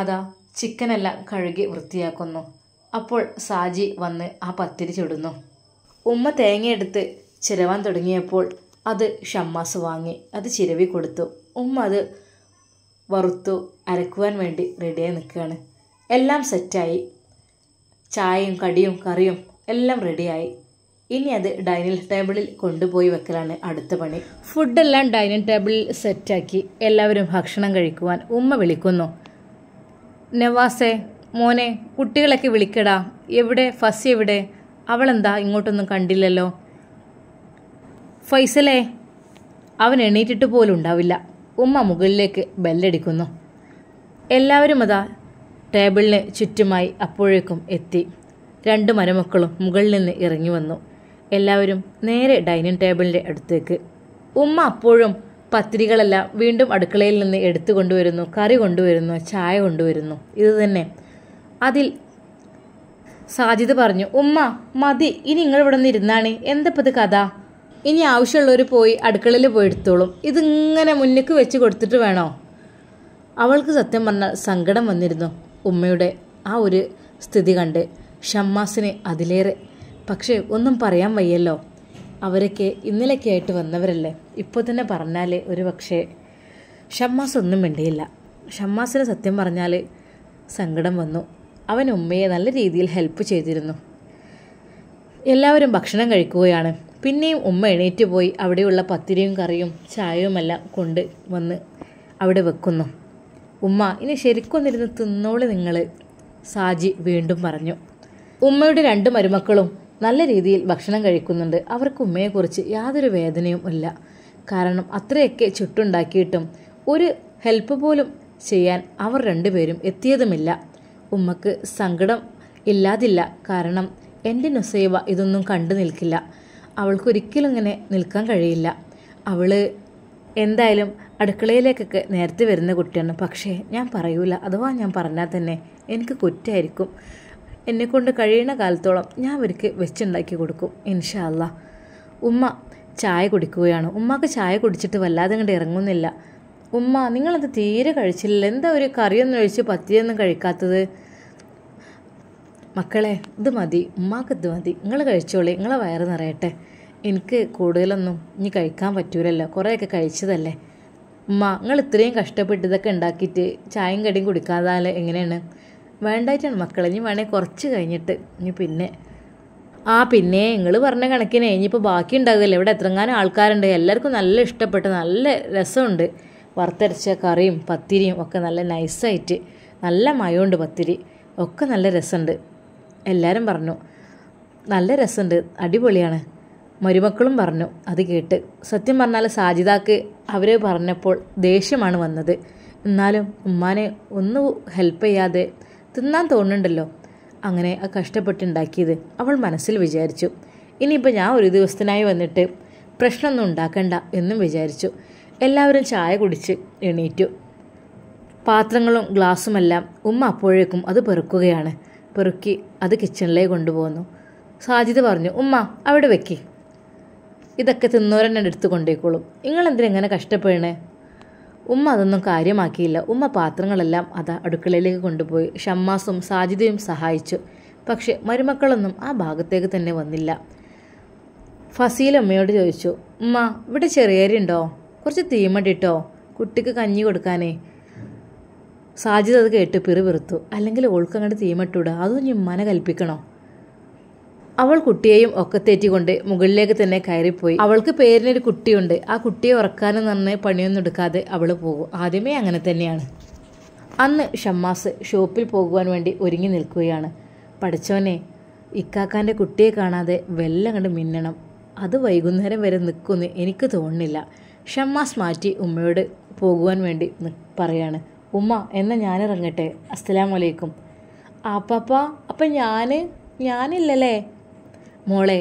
അതാ ചിക്കനെല്ലാം കഴുകി വൃത്തിയാക്കുന്നു അപ്പോൾ സാജി വന്ന് ആ പത്തിരി ചുടുന്നു ഉമ്മ തേങ്ങയെടുത്ത് ചിരവാൻ തുടങ്ങിയപ്പോൾ അത് ഷമ്മാസ് വാങ്ങി അത് ചിരവി കൊടുത്തു ഉമ്മ അത് വറുത്തു അരക്കുവാൻ വേണ്ടി റെഡിയായി നിൽക്കുകയാണ് എല്ലാം സെറ്റായി ചായയും കടിയും കറിയും എല്ലാം റെഡിയായി ഇനി അത് ഡൈനിങ് ടേബിളിൽ കൊണ്ടുപോയി വെക്കലാണ് അടുത്ത പണി ഫുഡെല്ലാം ഡൈനിങ് ടേബിളിൽ സെറ്റാക്കി എല്ലാവരും ഭക്ഷണം കഴിക്കുവാൻ ഉമ്മ വിളിക്കുന്നു നവാസേ മോനെ കുട്ടികളൊക്കെ വിളിക്കടാ എവിടെ ഫസ് എവിടെ അവളെന്താ ഇങ്ങോട്ടൊന്നും കണ്ടില്ലല്ലോ ഫൈസലേ അവൻ എണീറ്റിട്ട് പോലും ഉണ്ടാവില്ല ഉമ്മ മുകളിലേക്ക് ബെല്ലടിക്കുന്നു എല്ലാവരും അതാ ടേബിളിന് ചുറ്റുമായി അപ്പോഴേക്കും എത്തി രണ്ട് മരുമക്കളും മുകളിൽ നിന്ന് ഇറങ്ങി വന്നു എല്ലാവരും നേരെ ഡൈനിങ് ടേബിളിൻ്റെ അടുത്തേക്ക് ഉമ്മ അപ്പോഴും പത്രികളെല്ലാം വീണ്ടും അടുക്കളയിൽ നിന്ന് എടുത്തു കൊണ്ടുവരുന്നു കറി കൊണ്ടുവരുന്നു ചായ കൊണ്ടുവരുന്നു ഇത് തന്നെ അതിൽ സാജിദ് പറഞ്ഞു ഉമ്മ മതി ഇനി നിങ്ങൾ ഇവിടെ നിന്ന് ഇരുന്നാണ് ഇത് കഥ ഇനി ആവശ്യമുള്ളവർ പോയി അടുക്കളയിൽ പോയി എടുത്തോളും ഇതിങ്ങനെ മുന്നിക്ക് വെച്ച് കൊടുത്തിട്ട് വേണോ അവൾക്ക് സത്യം പറഞ്ഞാൽ സങ്കടം വന്നിരുന്നു ഉമ്മയുടെ ആ ഒരു സ്ഥിതി കണ്ട് ഷമ്മാസിനെ അതിലേറെ പക്ഷേ ഒന്നും പറയാൻ വയ്യല്ലോ അവരൊക്കെ ഇന്നലെയൊക്കെ ആയിട്ട് വന്നവരല്ലേ ഇപ്പോൾ തന്നെ പറഞ്ഞാൽ ഒരു പക്ഷേ ഷമ്മാസ് ഒന്നും മിണ്ടിയില്ല ഷമ്മാസിന് സത്യം പറഞ്ഞാൽ സങ്കടം വന്നു അവൻ ഉമ്മയെ നല്ല രീതിയിൽ ഹെൽപ്പ് ചെയ്തിരുന്നു എല്ലാവരും ഭക്ഷണം കഴിക്കുകയാണ് പിന്നെയും ഉമ്മ എണീറ്റ് പോയി അവിടെയുള്ള പത്തിരിയും കറിയും ചായയുമെല്ലാം കൊണ്ട് വന്ന് അവിടെ വെക്കുന്നു ഉമ്മ ഇനി ശരിക്കൊന്നിരുന്ന് തിന്നോളി നിങ്ങൾ സാജി വീണ്ടും പറഞ്ഞു ഉമ്മയുടെ രണ്ട് മരുമക്കളും നല്ല രീതിയിൽ ഭക്ഷണം കഴിക്കുന്നുണ്ട് അവർക്ക് ഉമ്മയെക്കുറിച്ച് യാതൊരു വേദനയും ഇല്ല കാരണം അത്രയൊക്കെ ചുട്ടുണ്ടാക്കിയിട്ടും ഒരു ഹെൽപ്പ് പോലും ചെയ്യാൻ അവർ രണ്ടുപേരും എത്തിയതുമില്ല ഉമ്മക്ക് സങ്കടം ഇല്ലാതില്ല കാരണം എൻ്റെ നുസൈബ ഇതൊന്നും കണ്ടു നിൽക്കില്ല അവൾക്കൊരിക്കലും ഇങ്ങനെ നിൽക്കാൻ കഴിയില്ല അവൾ എന്തായാലും അടുക്കളയിലേക്കൊക്കെ നേരത്തെ വരുന്ന കുട്ടിയാണ് പക്ഷേ ഞാൻ പറയൂല അഥവാ ഞാൻ പറഞ്ഞാൽ തന്നെ എനിക്ക് കുറ്റായിരിക്കും എന്നെക്കൊണ്ട് കഴിയുന്ന കാലത്തോളം ഞാൻ അവർക്ക് വെച്ചുണ്ടാക്കി കൊടുക്കും ഇൻഷാല്ല ഉമ്മ ചായ കുടിക്കുകയാണ് ഉമ്മക്ക് ചായ കുടിച്ചിട്ട് വല്ലാതെ ഇങ്ങോട്ട് ഇറങ്ങുന്നില്ല ഉമ്മ നിങ്ങളത് തീരെ കഴിച്ചില്ല എന്താ ഒരു കറിയൊന്നും ഒഴിച്ച് പത്തിയൊന്നും കഴിക്കാത്തത് മക്കളെ ഇത് മതി ഉമ്മാക്ക് ഇത് മതി നിങ്ങൾ കഴിച്ചോളി നിങ്ങളെ വയറ് നിറയട്ടെ എനിക്ക് കൂടുതലൊന്നും ഇനി കഴിക്കാൻ പറ്റൂലല്ലോ കുറേയൊക്കെ കഴിച്ചതല്ലേ ഉമ്മ നിങ്ങൾ ഇത്രയും കഷ്ടപ്പെട്ട് ഇതൊക്കെ ഉണ്ടാക്കിയിട്ട് ചായയും കടിയും കുടിക്കാതെ എങ്ങനെയാണ് വേണ്ടായിട്ടാണ് മക്കളെ ഇനി വേണേൽ കുറച്ച് കഴിഞ്ഞിട്ട് ഇനി പിന്നെ ആ പിന്നെ നിങ്ങൾ പറഞ്ഞ കണക്കിനെ ഇനിയിപ്പോൾ ബാക്കി ഉണ്ടാകില്ല ഇവിടെ എത്രങ്ങാനും ആൾക്കാരുണ്ട് എല്ലാവർക്കും നല്ല ഇഷ്ടപ്പെട്ട് നല്ല രസമുണ്ട് വറുത്തരച്ച കറിയും പത്തിരിയും ഒക്കെ നല്ല നൈസായിട്ട് നല്ല മയമുണ്ട് പത്തിരി ഒക്കെ നല്ല രസമുണ്ട് എല്ലാവരും പറഞ്ഞു നല്ല രസമുണ്ട് അടിപൊളിയാണ് മരുമക്കളും പറഞ്ഞു അത് കേട്ട് സത്യം പറഞ്ഞാൽ സാജിതാക്ക് അവർ പറഞ്ഞപ്പോൾ ദേഷ്യമാണ് വന്നത് എന്നാലും ഉമ്മാനെ ഒന്ന് ഹെൽപ്പ് ചെയ്യാതെ തിന്നാൻ തോന്നുന്നുണ്ടല്ലോ അങ്ങനെ ആ കഷ്ടപ്പെട്ടുണ്ടാക്കിയത് അവൾ മനസ്സിൽ വിചാരിച്ചു ഇനിയിപ്പോൾ ഞാൻ ഒരു ദിവസത്തിനായി വന്നിട്ട് പ്രശ്നമൊന്നും ഉണ്ടാക്കണ്ട എന്നും വിചാരിച്ചു എല്ലാവരും ചായ കുടിച്ച് എണീറ്റു പാത്രങ്ങളും ഗ്ലാസ്സുമെല്ലാം ഉമ്മ അപ്പോഴേക്കും അത് പെറുക്കുകയാണ് പെറുക്കി അത് കിച്ചണിലേക്ക് കൊണ്ടുപോകുന്നു സാജിത് പറഞ്ഞു ഉമ്മ അവിടെ വെക്കി ഇതൊക്കെ തിന്നോരെണ്ണം എടുത്ത് കൊണ്ടേക്കോളും നിങ്ങളെന്തിനെങ്ങനെ കഷ്ടപ്പെടണേ ഉമ്മ അതൊന്നും കാര്യമാക്കിയില്ല ഉമ്മ പാത്രങ്ങളെല്ലാം അത് അടുക്കളയിലേക്ക് കൊണ്ടുപോയി ഷമ്മാസും സാജിദയും സഹായിച്ചു പക്ഷെ മരുമക്കളൊന്നും ആ ഭാഗത്തേക്ക് തന്നെ വന്നില്ല ഫസീൽ അമ്മയോട് ചോദിച്ചു ഉമ്മ ഇവിടെ ചെറിയരുണ്ടോ കുറച്ച് തീമടിട്ടോ കുട്ടിക്ക് കഞ്ഞി കൊടുക്കാനേ സാജിദ് അത് കേട്ട് പിറുപിറുത്തു അല്ലെങ്കിൽ ഓൾക്ക് അങ്ങോട്ട് തീമട്ടൂടാ അതും ഞാൻ മന കൽപ്പിക്കണോ അവൾ കുട്ടിയെയും ഒക്കെ തെറ്റിക്കൊണ്ട് മുകളിലേക്ക് തന്നെ കയറിപ്പോയി അവൾക്ക് പേരിനൊരു കുട്ടിയുണ്ട് ആ കുട്ടിയെ ഉറക്കാനും നന്നെ പണിയൊന്നും എടുക്കാതെ അവൾ പോകും ആദ്യമേ അങ്ങനെ തന്നെയാണ് അന്ന് ഷമ്മാസ് ഷോപ്പിൽ പോകുവാൻ വേണ്ടി ഒരുങ്ങി നിൽക്കുകയാണ് പഠിച്ചോനെ ഇക്കാക്കാൻ്റെ കുട്ടിയെ കാണാതെ വെല്ലം കണ്ട് മിന്നണം അത് വൈകുന്നേരം വരെ നിൽക്കുമെന്ന് എനിക്ക് തോന്നുന്നില്ല ഷമ്മാസ് മാറ്റി ഉമ്മയോട് പോകുവാൻ വേണ്ടി പറയാണ് ഉമ്മ എന്നാൽ ഞാനിറങ്ങട്ടെ അസ്സലാമലൈക്കും ആപ്പാപ്പ അപ്പം ഞാൻ ഞാനില്ലല്ലേ മോളെ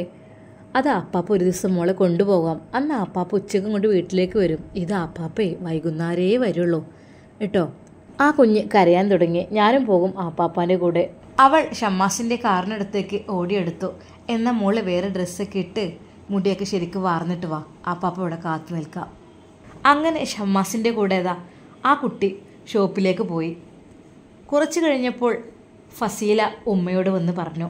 അത് അപ്പാപ്പ ഒരു ദിവസം മോളെ കൊണ്ടുപോകാം അന്ന് അപ്പാപ്പ ഉച്ചയ്ക്കും കൊണ്ട് വീട്ടിലേക്ക് വരും ഇത് അപ്പാപ്പേ വൈകുന്നേരേ വരുള്ളൂ കേട്ടോ ആ കുഞ്ഞ് കരയാൻ തുടങ്ങി ഞാനും പോകും ആപ്പാപ്പാൻ്റെ കൂടെ അവൾ ഷമ്മാസിൻ്റെ കാറിനടുത്തേക്ക് ഓടിയെടുത്തു എന്നാൽ മോളെ വേറെ ഡ്രസ്സൊക്കെ ഇട്ട് മുടിയൊക്കെ ശരിക്കും വാർന്നിട്ട് വാ ആപ്പാപ്പ ഇവിടെ കാത്തു നിൽക്കാം അങ്ങനെ ഷമ്മാസിൻ്റെ കൂടെതാ ആ കുട്ടി ഷോപ്പിലേക്ക് പോയി കുറച്ച് കഴിഞ്ഞപ്പോൾ ഫസീല ഉമ്മയോട് വന്ന് പറഞ്ഞു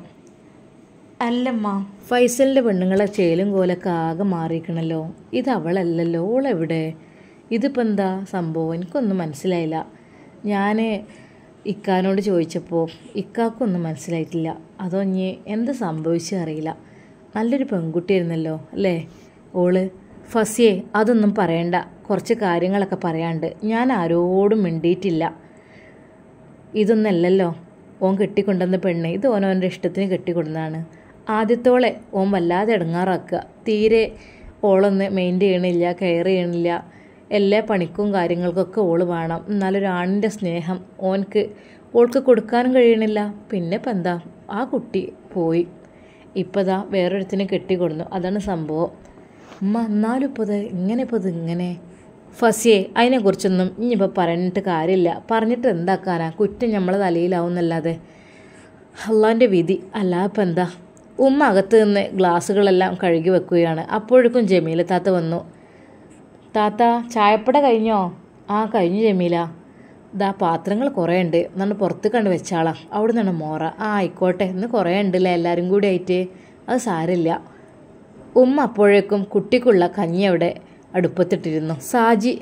അല്ലമ്മ ഫൈസലിന്റെ പെണ്ണുങ്ങളെ ചേലും കോലൊക്കെ ആകെ മാറിയിക്കണല്ലോ ഇത് അവളല്ലല്ലോ ഓളെവിടെ ഇതിപ്പോൾ എന്താ സംഭവം എനിക്കൊന്നും മനസ്സിലായില്ല ഞാൻ ഇക്കാനോട് ചോദിച്ചപ്പോൾ ഇക്കാക്കൊന്നും മനസ്സിലായിട്ടില്ല അതോ ഇനി എന്ത് സംഭവിച്ചു അറിയില്ല നല്ലൊരു പെൺകുട്ടിയായിരുന്നല്ലോ അല്ലേ ഓള് ഫസിയെ അതൊന്നും പറയണ്ട കുറച്ച് കാര്യങ്ങളൊക്കെ പറയാണ്ട് ഞാൻ ആരോടും മിണ്ടിയിട്ടില്ല ഇതൊന്നല്ലല്ലോ ഓൻ കെട്ടിക്കൊണ്ടുവന്ന പെണ്ണ് ഇത് ഓനോൻ്റെ ഇഷ്ടത്തിന് കെട്ടിക്കൊടുന്നതാണ് ആദ്യത്തോളെ ഓൻ വല്ലാതെ ഇടങ്ങാറാക്കുക തീരെ ഓളൊന്ന് മെയിൻ്റ് ചെയ്യണില്ല കെയർ ചെയ്യണില്ല എല്ലാ പണിക്കും കാര്യങ്ങൾക്കൊക്കെ ഓള് വേണം എന്നാലൊരാണിൻ്റെ സ്നേഹം ഓൻക്ക് ഓൾക്ക് കൊടുക്കാനും കഴിയണില്ല പിന്നെ ഇപ്പം എന്താ ആ കുട്ടി പോയി ഇപ്പം ദാ വേറൊരുത്തിനെ കെട്ടിക്കൊടുന്നു അതാണ് സംഭവം ഉമ്മ എന്നാലും ഇപ്പോൾ ഇങ്ങനെ ഇപ്പോൾ ഇങ്ങനെ ഫസിയെ അതിനെക്കുറിച്ചൊന്നും ഇനിയിപ്പോൾ പറഞ്ഞിട്ട് കാര്യമില്ല പറഞ്ഞിട്ട് എന്താക്കാനാ കുറ്റം നമ്മളെ തലയിലാവുന്നല്ലാതെ അള്ളാൻ്റെ വിധി ഇപ്പം എന്താ ഉമ്മ അകത്ത് നിന്ന് ഗ്ലാസ്സുകളെല്ലാം കഴുകി വെക്കുകയാണ് അപ്പോഴേക്കും ജമീല താത്ത വന്നു താത്ത ചായപ്പട കഴിഞ്ഞോ ആ കഴിഞ്ഞു ജമീല ദാ പാത്രങ്ങൾ കുറേ ഉണ്ട് നമ്മൾ പുറത്ത് കണ്ട് വെച്ചാളാം അവിടെ നിന്നാണ് മോറ ആ ആയിക്കോട്ടെ ഇന്ന് കുറേ ഉണ്ടല്ലേ എല്ലാവരും കൂടി ആയിട്ട് അത് സാരമില്ല ഉമ്മ അപ്പോഴേക്കും കുട്ടിക്കുള്ള കഞ്ഞി അവിടെ അടുപ്പത്തിട്ടിരുന്നു സാജി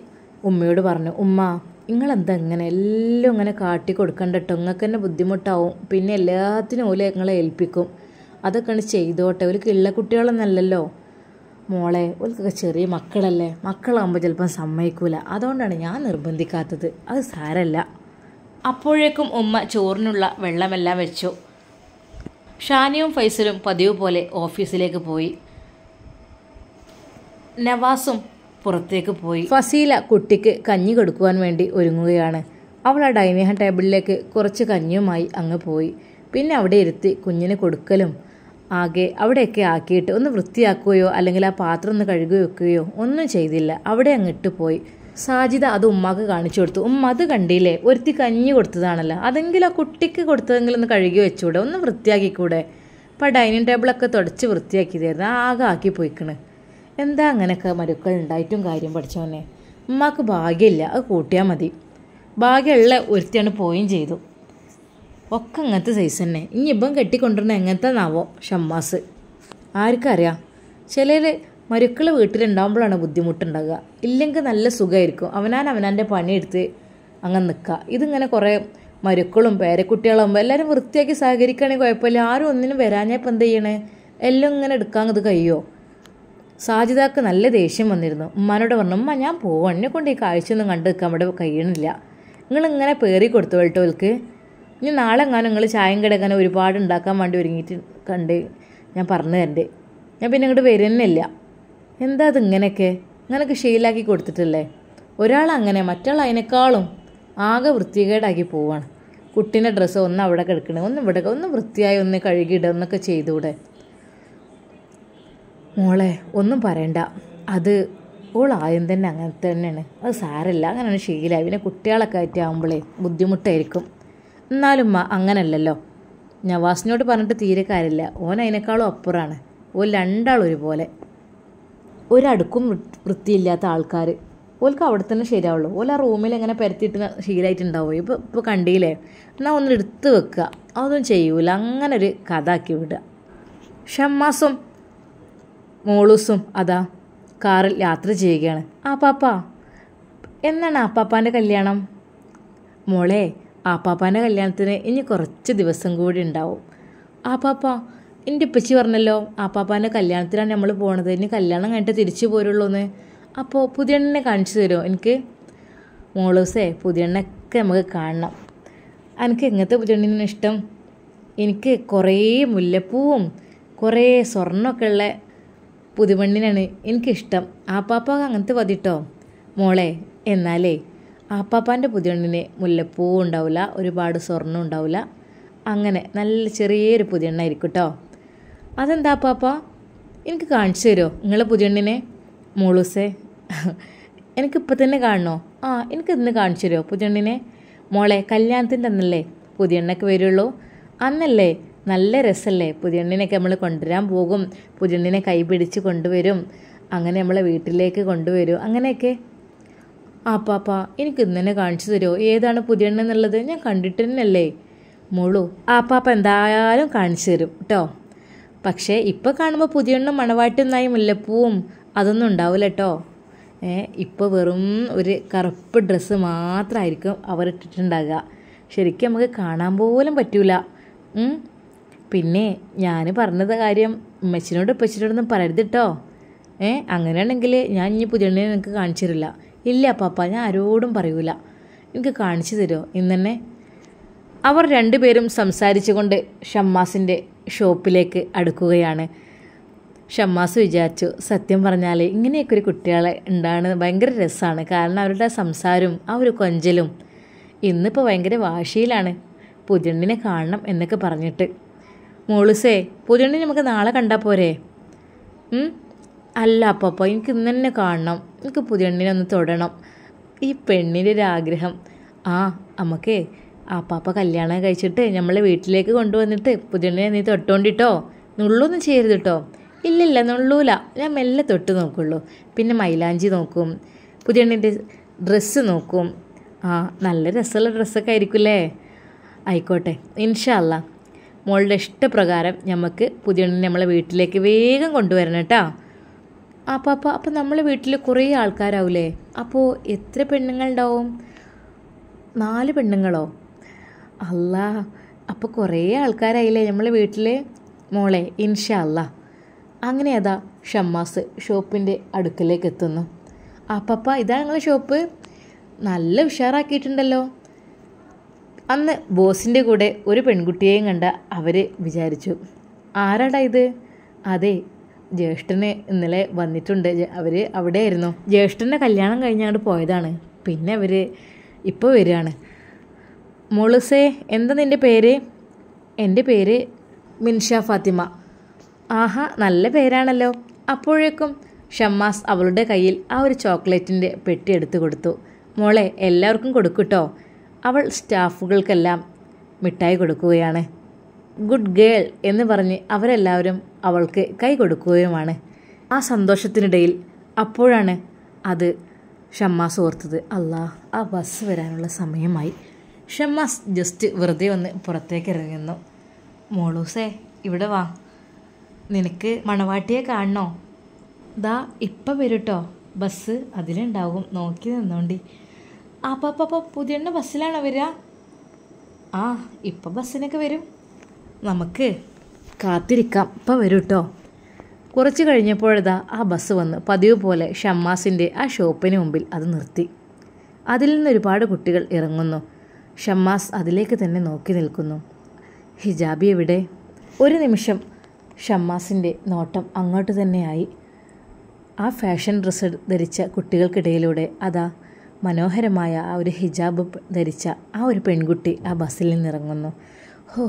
ഉമ്മയോട് പറഞ്ഞു ഉമ്മ നിങ്ങളെന്താ ഇങ്ങനെ എല്ലാം ഇങ്ങനെ കാട്ടി കൊടുക്കണ്ട കേട്ടോ നിങ്ങൾക്ക് തന്നെ ബുദ്ധിമുട്ടാവും പിന്നെ എല്ലാത്തിനും ഓലെ നിങ്ങളെ ഏൽപ്പിക്കും ഒന്ന് ചെയ്തോട്ടെ ഒരു കിള്ള കുട്ടികളൊന്നല്ലല്ലോ മോളെ ഓൽക്കൊക്കെ ചെറിയ മക്കളല്ലേ മക്കളാകുമ്പോൾ ചിലപ്പം സമ്മതിക്കൂല അതുകൊണ്ടാണ് ഞാൻ നിർബന്ധിക്കാത്തത് അത് സാരല്ല അപ്പോഴേക്കും ഉമ്മ ചോറിനുള്ള വെള്ളമെല്ലാം വെച്ചു ഷാനിയും ഫൈസലും പതിവ് പോലെ ഓഫീസിലേക്ക് പോയി നവാസും പുറത്തേക്ക് പോയി ഫസീല കുട്ടിക്ക് കഞ്ഞി കൊടുക്കുവാൻ വേണ്ടി ഒരുങ്ങുകയാണ് അവൾ ആ ഡൈനിങ് ടേബിളിലേക്ക് കുറച്ച് കഞ്ഞിയുമായി അങ്ങ് പോയി പിന്നെ അവിടെ ഇരുത്തി കുഞ്ഞിന് കൊടുക്കലും ആകെ അവിടെയൊക്കെ ആക്കിയിട്ട് ഒന്ന് വൃത്തിയാക്കുകയോ അല്ലെങ്കിൽ ആ പാത്രം ഒന്ന് കഴുകുകയോ വെക്കുകയോ ഒന്നും ചെയ്തില്ല അവിടെ അങ്ങിട്ട് പോയി സാജിത അത് ഉമ്മാക്ക് കാണിച്ചു കൊടുത്തു ഉമ്മ അത് കണ്ടില്ലേ ഒരുത്തി കഞ്ഞി കൊടുത്തതാണല്ലോ അതെങ്കിലും ആ കുട്ടിക്ക് കൊടുത്തതെങ്കിലും ഒന്ന് കഴുകി വെച്ചുകൂടെ ഒന്ന് വൃത്തിയാക്കിക്കൂടെ ഇപ്പം ഡൈനിങ് ടേബിളൊക്കെ തുടച്ച് തരുന്നത് ആകെ ആക്കി പോയിക്കണ് എന്താ അങ്ങനെയൊക്കെ മരുക്കൾ ഉണ്ടായിട്ടും കാര്യം പഠിച്ചവനെ ഉമ്മാക്ക് ഭാഗ്യമില്ല അത് കൂട്ടിയാൽ മതി ഭാഗ്യമുള്ള ഒരുത്തിയാണ് പോയും ചെയ്തു ഒക്കെ അങ്ങനത്തെ സൈസ് തന്നെ ഇനി ഇപ്പം എങ്ങനത്തെ നാവോ ഷമ്മാസ് ആർക്കറിയാം ചിലർ മരുക്കൾ വീട്ടിലുണ്ടാകുമ്പോഴാണ് ബുദ്ധിമുട്ടുണ്ടാകുക ഇല്ലെങ്കിൽ നല്ല സുഖമായിരിക്കും അവനാൻ അവനാൻ്റെ പണിയെടുത്ത് അങ്ങ് നിൽക്കുക ഇതിങ്ങനെ കുറേ മരുക്കളും പേരക്കുട്ടികളാകുമ്പോൾ എല്ലാവരും വൃത്തിയാക്കി സഹകരിക്കുകയാണെങ്കിൽ കുഴപ്പമില്ല ആരും ഒന്നിനും വരാഞ്ഞാൽ ഇപ്പം എന്ത് ചെയ്യണേ എല്ലാം ഇങ്ങനെ എടുക്കാൻ ഇത് കഴിയുമോ സാജിതാക്ക് നല്ല ദേഷ്യം വന്നിരുന്നു ഉമ്മാനോട് പറഞ്ഞു ഉമ്മ ഞാൻ പോവാം എന്നെ കൊണ്ട് ഈ കാഴ്ചയൊന്നും കണ്ടു നിൽക്കാൻ ഇവിടെ കഴിയണില്ല നിങ്ങളിങ്ങനെ പേറി കൊടുത്തു കേട്ടോ ഇനി നാളെ എങ്ങാനും നിങ്ങൾ ചായം കിടക്കാൻ ഒരുപാട് ഉണ്ടാക്കാൻ വേണ്ടി ഒരുങ്ങിയിട്ട് കണ്ട് ഞാൻ പറഞ്ഞു തരണ്ടേ ഞാൻ പിന്നെ ഇങ്ങോട്ട് വരുന്നില്ല എന്താ അത് ഇങ്ങനെയൊക്കെ ഇങ്ങനെയൊക്കെ ശീലാക്കി കൊടുത്തിട്ടല്ലേ ഒരാൾ അങ്ങനെ മറ്റാൾ അതിനേക്കാളും ആകെ വൃത്തികേടാക്കി പോവാണ് കുട്ടീൻ്റെ ഡ്രസ്സ് ഒന്ന് അവിടെ കിടക്കണേ ഒന്ന് ഇവിടെ ഒന്ന് വൃത്തിയായി ഒന്ന് കഴുകിയിടുക എന്നൊക്കെ ചെയ്തുകൂടെ മോളെ ഒന്നും പറയണ്ട അത് ഓൾ തന്നെ അങ്ങനെ തന്നെയാണ് അത് സാരല്ല അങ്ങനെയാണ് ശീലമായി പിന്നെ കുട്ടികളൊക്കെ ആയിട്ടാകുമ്പോഴേ ബുദ്ധിമുട്ടായിരിക്കും മാ അങ്ങനല്ലല്ലോ നവാസിനോട് പറഞ്ഞിട്ട് തീരെ കാര്യമില്ല ഓൻ അതിനേക്കാളും അപ്പുറാണ് ഓൻ രണ്ടാൾ ഒരുപോലെ ഒരടുക്കും വൃത്തിയില്ലാത്ത ആൾക്കാർ ഓൽക്ക് അവിടെ തന്നെ ശരിയാവുള്ളൂ ഓല ആ റൂമിൽ എങ്ങനെ പരത്തിയിട്ട് ശീലമായിട്ടുണ്ടാവുമോ ഇപ്പോൾ ഇപ്പോൾ കണ്ടില്ലേ എന്നാൽ ഒന്ന് എടുത്ത് വെക്കുക അതൊന്നും ചെയ്യൂല അങ്ങനെ ഒരു കഥ ആക്കി വിടുക ഷമ്മാസും മോളൂസും അതാ കാറിൽ യാത്ര ചെയ്യുകയാണ് ആ പാപ്പ എന്നാണ് ആ പാപ്പാൻ്റെ കല്യാണം മോളെ ആപ്പാപ്പാൻ്റെ കല്യാണത്തിന് ഇനി കുറച്ച് ദിവസം കൂടി ഉണ്ടാവും ആപ്പാപ്പ എൻ്റെ ഉപ്പച്ചി പറഞ്ഞല്ലോ ആപ്പാപ്പാൻ്റെ കല്യാണത്തിനാണ് നമ്മൾ പോണത് ഇനി കല്യാണം കഴിഞ്ഞിട്ട് തിരിച്ചു പോരുള്ളൂ എന്ന് അപ്പോൾ പുതിയണ്ണനെ കാണിച്ചു തരുമോ എനിക്ക് മോളൂസേ പുതിയണ്ണൊക്കെ നമുക്ക് കാണണം എനിക്ക് എങ്ങനത്തെ പുതിയണ്ണിനാണ് ഇഷ്ടം എനിക്ക് കുറേ മുല്ലപ്പൂവും കുറേ സ്വർണ്ണമൊക്കെ ഉള്ള പുതുമണ്ണിനാണ് എനിക്കിഷ്ടം ആപ്പാപ്പ അങ്ങനത്തെ മതിട്ടോ മോളെ എന്നാലേ ആപ്പാപ്പാൻ്റെ പുതിയ മുല്ലപ്പൂ ഉണ്ടാവില്ല ഒരുപാട് സ്വർണ്ണം ഉണ്ടാവില്ല അങ്ങനെ നല്ല ചെറിയൊരു പുതിയ എണ്ണായിരിക്കും കേട്ടോ അതെന്താ ആപ്പാപ്പ എനിക്ക് കാണിച്ചു തരുമോ നിങ്ങളെ പുതിയ മോളൂസേ എനിക്കിപ്പോൾ തന്നെ കാണണോ ആ എനിക്ക് ഇന്ന് കാണിച്ചു തരുമോ പുതിയ മോളെ കല്യാണത്തിൻ്റെ അന്നല്ലേ പുതിയ വരുള്ളൂ അന്നല്ലേ നല്ല രസമല്ലേ പുതിയണ്ണിനൊക്കെ നമ്മൾ കൊണ്ടുവരാൻ പോകും പുതിയണ്ണിനെ കൈപിടിച്ച് കൊണ്ടുവരും അങ്ങനെ നമ്മളെ വീട്ടിലേക്ക് കൊണ്ടുവരും അങ്ങനെയൊക്കെ ആപ്പാപ്പ എനിക്ക് ഇന്നെ കാണിച്ചു തരുമോ ഏതാണ് പുതിയ എണ്ണ എന്നുള്ളത് ഞാൻ കണ്ടിട്ട് തന്നെയല്ലേ മോളു ആപ്പാപ്പ എന്തായാലും കാണിച്ചു തരും കേട്ടോ പക്ഷേ ഇപ്പോൾ കാണുമ്പോൾ പുതിയ എണ്ണ മണവാട്ടുന്നായി മുല്ലപ്പൂവും അതൊന്നും ഉണ്ടാവില്ല കേട്ടോ ഇപ്പോൾ വെറും ഒരു കറുപ്പ് ഡ്രസ്സ് മാത്രമായിരിക്കും അവരിട്ടിട്ടുണ്ടാകുക ശരിക്കും നമുക്ക് കാണാൻ പോലും പറ്റൂല പിന്നെ ഞാൻ പറഞ്ഞത് കാര്യം ഉമ്മച്ചിനോട് ഉപ്പച്ചിനോടൊന്നും പറയരുത് കേട്ടോ ഏ അങ്ങനെയാണെങ്കിൽ ഞാൻ ഇനി പുതിയ നിനക്ക് കാണിച്ചു തരില്ല ഇല്ല പാപ്പ ഞാൻ ആരോടും പറയൂല എനിക്ക് കാണിച്ചു തരുമോ ഇന്നെ അവർ രണ്ടുപേരും സംസാരിച്ചുകൊണ്ട് ഷമ്മാസിൻ്റെ ഷോപ്പിലേക്ക് അടുക്കുകയാണ് ഷമ്മാസ് വിചാരിച്ചു സത്യം പറഞ്ഞാൽ ഇങ്ങനെയൊക്കെ ഒരു കുട്ടികളെ ഉണ്ടാകുന്നത് ഭയങ്കര രസമാണ് കാരണം അവരുടെ സംസാരവും ആ ഒരു കൊഞ്ചലും ഇന്നിപ്പോൾ ഭയങ്കര വാശിയിലാണ് പുതിയണ്ണിനെ കാണണം എന്നൊക്കെ പറഞ്ഞിട്ട് മോളുസേ പുതിയണ്ണിനെ നമുക്ക് നാളെ കണ്ടാൽ പോരെ അല്ല അപ്പോൾ എനിക്ക് ഇന്നെ കാണണം എനിക്ക് പുതിയണ്ണിനെ ഒന്ന് തൊടണം ഈ പെണ്ണിൻ്റെ ഒരു ആഗ്രഹം ആ നമുക്ക് പാപ്പ കല്യാണം കഴിച്ചിട്ട് നമ്മളെ വീട്ടിലേക്ക് കൊണ്ടുവന്നിട്ട് പുതിയണ്ണിനെ നീ തൊട്ടോണ്ടിട്ടോ നുള്ളൊന്നും ചെയ്യരുത് കേട്ടോ ഇല്ല നുള്ളൂല ഞാൻ മെല്ലെ തൊട്ട് നോക്കുള്ളൂ പിന്നെ മൈലാഞ്ചി നോക്കും പുതിയണ്ണിൻ്റെ ഡ്രസ്സ് നോക്കും ആ നല്ല രസമുള്ള ഡ്രസ്സൊക്കെ ആയിരിക്കുമല്ലേ ആയിക്കോട്ടെ ഇൻഷല്ല മോളുടെ ഇഷ്ടപ്രകാരം നമുക്ക് പുതിയണ്ണിനെ നമ്മളെ വീട്ടിലേക്ക് വേഗം കൊണ്ടുവരണം കേട്ടോ അപ്പം അപ്പം അപ്പം നമ്മളെ വീട്ടിൽ കുറേ ആൾക്കാരാവില്ലേ അപ്പോൾ എത്ര പെണ്ണുങ്ങളുണ്ടാവും നാല് പെണ്ണുങ്ങളോ അല്ല അപ്പോൾ കുറേ ആൾക്കാരായില്ലേ നമ്മളെ വീട്ടിൽ മോളെ അല്ല അങ്ങനെ അതാ ഷമ്മാസ് ഷോപ്പിൻ്റെ അടുക്കലേക്ക് എത്തുന്നു അപ്പപ്പ ഇതാ ഞങ്ങളെ ഷോപ്പ് നല്ല ഉഷാറാക്കിയിട്ടുണ്ടല്ലോ അന്ന് ബോസിൻ്റെ കൂടെ ഒരു പെൺകുട്ടിയെയും കണ്ട അവർ വിചാരിച്ചു ആരാടാ ഇത് അതെ ജ്യേഷ്ഠന് ഇന്നലെ വന്നിട്ടുണ്ട് അവർ അവിടെ ആയിരുന്നു ജ്യേഷ്ഠൻ്റെ കല്യാണം കഴിഞ്ഞാണ്ട് പോയതാണ് പിന്നെ അവർ ഇപ്പോൾ വരികയാണ് മോളുസേ എന്താ നിൻ്റെ പേര് എൻ്റെ പേര് മിൻഷ ഫാത്തിമ ആഹാ നല്ല പേരാണല്ലോ അപ്പോഴേക്കും ഷമ്മാസ് അവളുടെ കയ്യിൽ ആ ഒരു ചോക്ലേറ്റിൻ്റെ പെട്ടി എടുത്തു കൊടുത്തു മോളെ എല്ലാവർക്കും കൊടുക്കട്ടോ അവൾ സ്റ്റാഫുകൾക്കെല്ലാം മിഠായി കൊടുക്കുകയാണ് ഗുഡ് ഗേൾ എന്ന് പറഞ്ഞ് അവരെല്ലാവരും അവൾക്ക് കൈ കൊടുക്കുകയുമാണ് ആ സന്തോഷത്തിനിടയിൽ അപ്പോഴാണ് അത് ഷമ്മാസ് ഓർത്തത് അല്ലാ ആ ബസ് വരാനുള്ള സമയമായി ഷമ്മാസ് ജസ്റ്റ് വെറുതെ വന്ന് പുറത്തേക്ക് ഇറങ്ങുന്നു മോളൂസേ ഇവിടെ വാ നിനക്ക് മണവാട്ടിയെ കാണണോ ദാ ഇപ്പം വരൂട്ടോ ബസ് അതിലുണ്ടാവും നോക്കി നിന്നോണ്ടി ആ പാപ്പ പുതിയ ബസ്സിലാണോ വരിക ആ ഇപ്പം ബസ്സിനൊക്കെ വരും നമുക്ക് കാത്തിരിക്കാം ഇപ്പം വരും കേട്ടോ കുറച്ച് കഴിഞ്ഞപ്പോഴതാ ആ ബസ് വന്ന് പതിവ് പോലെ ഷമ്മാസിൻ്റെ ആ ഷോപ്പിന് മുമ്പിൽ അത് നിർത്തി അതിൽ നിന്ന് ഒരുപാട് കുട്ടികൾ ഇറങ്ങുന്നു ഷമ്മാസ് അതിലേക്ക് തന്നെ നോക്കി നിൽക്കുന്നു ഹിജാബി എവിടെ ഒരു നിമിഷം ഷമ്മാസിൻ്റെ നോട്ടം അങ്ങോട്ട് തന്നെയായി ആ ഫാഷൻ ഡ്രസ്സ് ധരിച്ച കുട്ടികൾക്കിടയിലൂടെ അതാ മനോഹരമായ ആ ഒരു ഹിജാബ് ധരിച്ച ആ ഒരു പെൺകുട്ടി ആ ബസ്സിൽ നിന്നിറങ്ങുന്നു ഹോ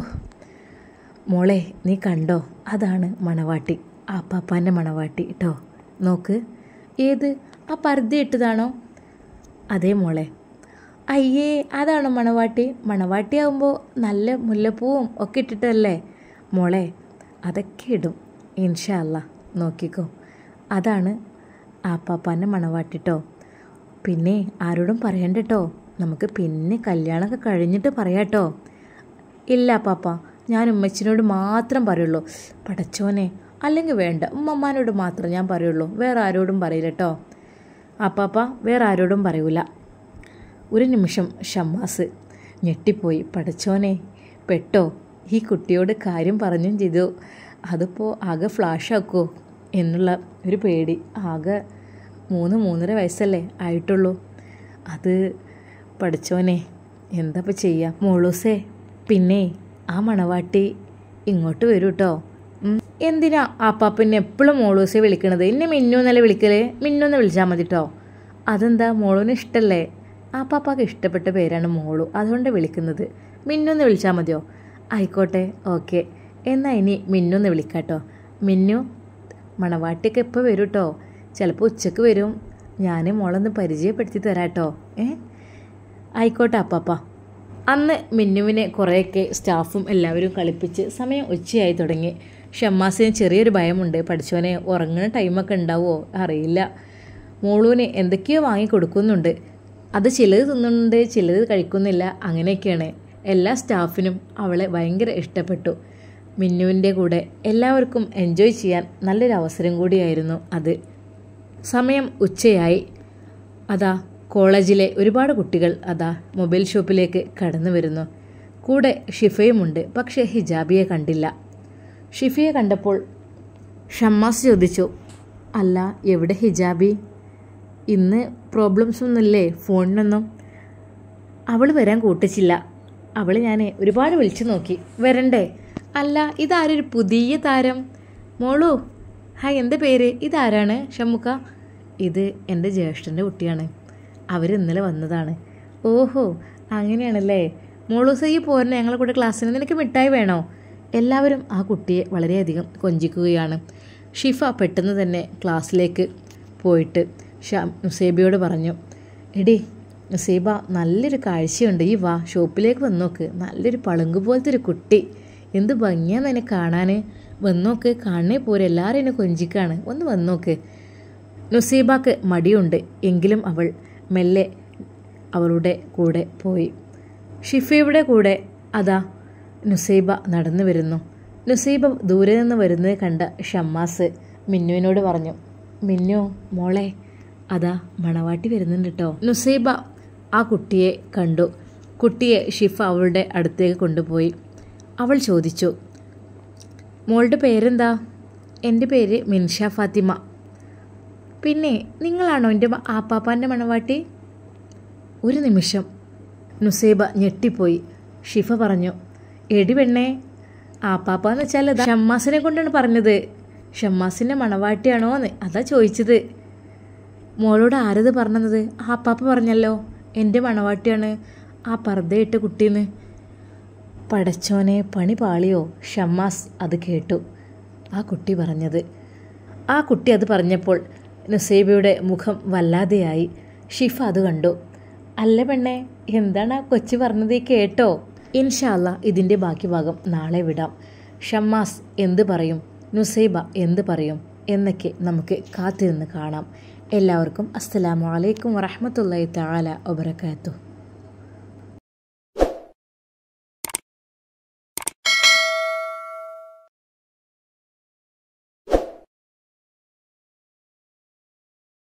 മോളെ നീ കണ്ടോ അതാണ് മണവാട്ടി ആ പാപ്പാൻ്റെ മണവാട്ടി കേട്ടോ നോക്ക് ഏത് ആ പർദ്ദ ഇട്ടതാണോ അതേ മോളെ അയ്യേ അതാണോ മണവാട്ടി മണവാട്ടി ആകുമ്പോൾ നല്ല മുല്ലപ്പൂവും ഒക്കെ ഇട്ടിട്ടല്ലേ മോളെ അതൊക്കെ ഇടും ഇൻഷല്ല നോക്കിക്കോ അതാണ് ആ മണവാട്ടി മണവാട്ടിട്ടോ പിന്നെ ആരോടും പറയണ്ട നമുക്ക് പിന്നെ കല്യാണമൊക്കെ കഴിഞ്ഞിട്ട് പറയാട്ടോ ഇല്ല പാപ്പ ഞാൻ ഉമ്മച്ചിനോട് മാത്രം പറയുള്ളൂ പടച്ചോനെ അല്ലെങ്കിൽ വേണ്ട ഉമ്മമ്മാനോട് മാത്രം ഞാൻ പറയുള്ളൂ വേറെ ആരോടും പറയില്ല കേട്ടോ അപ്പാപ്പ വേറെ ആരോടും പറയൂല ഒരു നിമിഷം ഷമ്മാസ് ഞെട്ടിപ്പോയി പടച്ചോനെ പെട്ടോ ഈ കുട്ടിയോട് കാര്യം പറഞ്ഞും ചെയ്തു അതിപ്പോൾ ആകെ ഫ്ലാഷ് ആക്കുമോ എന്നുള്ള ഒരു പേടി ആകെ മൂന്ന് മൂന്നര വയസ്സല്ലേ ആയിട്ടുള്ളൂ അത് പഠിച്ചോനെ എന്താ ഇപ്പോൾ ചെയ്യുക മോളൂസേ പിന്നെ ആ മണവാട്ടി ഇങ്ങോട്ട് വരൂ കേട്ടോ എന്തിനാ ആപ്പാപ്പിന്നെ എപ്പോഴും മോളൂസെ വിളിക്കണത് എന്നെ മിന്നു എന്നല്ലേ വിളിക്കല് മിന്നു എന്ന് വിളിച്ചാൽ മതി കേട്ടോ അതെന്താ മോളൂന് ഇഷ്ടമല്ലേ ആപ്പാപ്പാക്ക് ഇഷ്ടപ്പെട്ട പേരാണ് മോളു അതുകൊണ്ട് വിളിക്കുന്നത് മിന്നു എന്ന് വിളിച്ചാൽ മതിയോ ആയിക്കോട്ടെ ഓക്കെ എന്നാൽ ഇനി മിന്നു എന്ന് കേട്ടോ മിന്നു മണവാട്ടിയൊക്കെ എപ്പോൾ വരും കേട്ടോ ചിലപ്പോൾ ഉച്ചയ്ക്ക് വരും ഞാൻ മോളൊന്ന് പരിചയപ്പെടുത്തി തരാം കേട്ടോ ഏ ആയിക്കോട്ടെ അപ്പാപ്പ അന്ന് മിന്നുവിനെ കുറേയൊക്കെ സ്റ്റാഫും എല്ലാവരും കളിപ്പിച്ച് സമയം ഉച്ചയായി തുടങ്ങി ഷമ്മാസിന് ചെറിയൊരു ഭയമുണ്ട് പഠിച്ചവനെ ഉറങ്ങുന്ന ടൈമൊക്കെ ഉണ്ടാവുമോ അറിയില്ല മോളുവിന് എന്തൊക്കെയോ കൊടുക്കുന്നുണ്ട് അത് ചിലത് തിന്നുന്നുണ്ട് ചിലത് കഴിക്കുന്നില്ല അങ്ങനെയൊക്കെയാണ് എല്ലാ സ്റ്റാഫിനും അവളെ ഭയങ്കര ഇഷ്ടപ്പെട്ടു മിന്നുവിൻ്റെ കൂടെ എല്ലാവർക്കും എൻജോയ് ചെയ്യാൻ നല്ലൊരു അവസരം കൂടിയായിരുന്നു അത് സമയം ഉച്ചയായി അതാ കോളേജിലെ ഒരുപാട് കുട്ടികൾ അതാ മൊബൈൽ ഷോപ്പിലേക്ക് കടന്നു വരുന്നു കൂടെ ഷിഫയുമുണ്ട് പക്ഷേ ഹിജാബിയെ കണ്ടില്ല ഷിഫയെ കണ്ടപ്പോൾ ഷമ്മാസ് ചോദിച്ചു അല്ല എവിടെ ഹിജാബി ഇന്ന് പ്രോബ്ലംസ് ഒന്നുമില്ലേ ഫോണിനൊന്നും അവൾ വരാൻ കൂട്ടിച്ചില്ല അവൾ ഞാൻ ഒരുപാട് വിളിച്ചു നോക്കി വരണ്ടേ അല്ല ഇതാരൊരു പുതിയ താരം മോളു ഹായ് എൻ്റെ പേര് ഇതാരാണ് ഷമ്മുക്ക ഇത് എൻ്റെ ജ്യേഷ്ഠൻ്റെ കുട്ടിയാണ് അവർ ഇന്നലെ വന്നതാണ് ഓഹോ അങ്ങനെയാണല്ലേ മോളൂസയ്ക്ക് പോരുന്ന ഞങ്ങളെ കൂടെ ക്ലാസ്സിൽ നിനക്ക് മിഠായി വേണോ എല്ലാവരും ആ കുട്ടിയെ വളരെയധികം കൊഞ്ചിക്കുകയാണ് ഷിഫ പെട്ടെന്ന് തന്നെ ക്ലാസ്സിലേക്ക് പോയിട്ട് ഷാ പറഞ്ഞു എടി നുസേബ നല്ലൊരു കാഴ്ചയുണ്ട് ഈ വാ ഷോപ്പിലേക്ക് വന്നോക്ക് നല്ലൊരു പളുങ്ക് പോലത്തെ ഒരു കുട്ടി എന്ത് ഭംഗിയാന്ന് എന്നെ കാണാൻ വന്നോക്ക് കാണേ പോരെ എല്ലാവരും എന്നെ കൊഞ്ചിക്കാണ് ഒന്ന് വന്നോക്ക് നുസീബാക്ക് മടിയുണ്ട് എങ്കിലും അവൾ മെല്ലെ അവളുടെ കൂടെ പോയി ഷിഫയുടെ കൂടെ അതാ നുസൈബ നടന്നു വരുന്നു നുസൈബ ദൂരെ നിന്ന് വരുന്നത് കണ്ട ഷമ്മാസ് മിന്നുവിനോട് പറഞ്ഞു മിന്നു മോളെ അതാ മണവാട്ടി വരുന്നുണ്ട് കേട്ടോ നുസൈബ ആ കുട്ടിയെ കണ്ടു കുട്ടിയെ ഷിഫ അവളുടെ അടുത്തേക്ക് കൊണ്ടുപോയി അവൾ ചോദിച്ചു മോളുടെ പേരെന്താ എൻ്റെ പേര് മിൻഷ ഫാത്തിമ പിന്നെ നിങ്ങളാണോ എൻ്റെ ആപ്പാപ്പാൻ്റെ മണവാട്ടി ഒരു നിമിഷം നുസേബ ഞെട്ടിപ്പോയി ഷിഫ പറഞ്ഞു എടി പെണ്ണേ ആപ്പാപ്പ എന്ന് വെച്ചാൽ ഇതാ ഷമ്മാസിനെ കൊണ്ടാണ് പറഞ്ഞത് ഷമ്മാസിൻ്റെ മണവാട്ടിയാണോ എന്ന് അതാ ചോദിച്ചത് മോളോട് ആരത് പറഞ്ഞത് ആപ്പാപ്പ പറഞ്ഞല്ലോ എൻ്റെ മണവാട്ടിയാണ് ആ പർദ്ദയിട്ട കുട്ടീന്ന് പടച്ചോനെ പണി പാളിയോ ഷമ്മാസ് അത് കേട്ടു ആ കുട്ടി പറഞ്ഞത് ആ കുട്ടി അത് പറഞ്ഞപ്പോൾ നുസൈബയുടെ മുഖം വല്ലാതെയായി ഷിഫ അത് കണ്ടു അല്ല പെണ്ണെ എന്താണ് ആ കൊച്ചു പറഞ്ഞത് കേട്ടോ ഇൻഷാല്ല ഇതിൻ്റെ ബാക്കി ഭാഗം നാളെ വിടാം ഷമ്മാസ് എന്ത് പറയും നുസൈബ എന്ത് പറയും എന്നൊക്കെ നമുക്ക് കാത്തിരുന്ന് കാണാം എല്ലാവർക്കും അസ്സലാമലൈക്കും വറഹമത്തല്ലാ താല ഒബർക്കാത്തു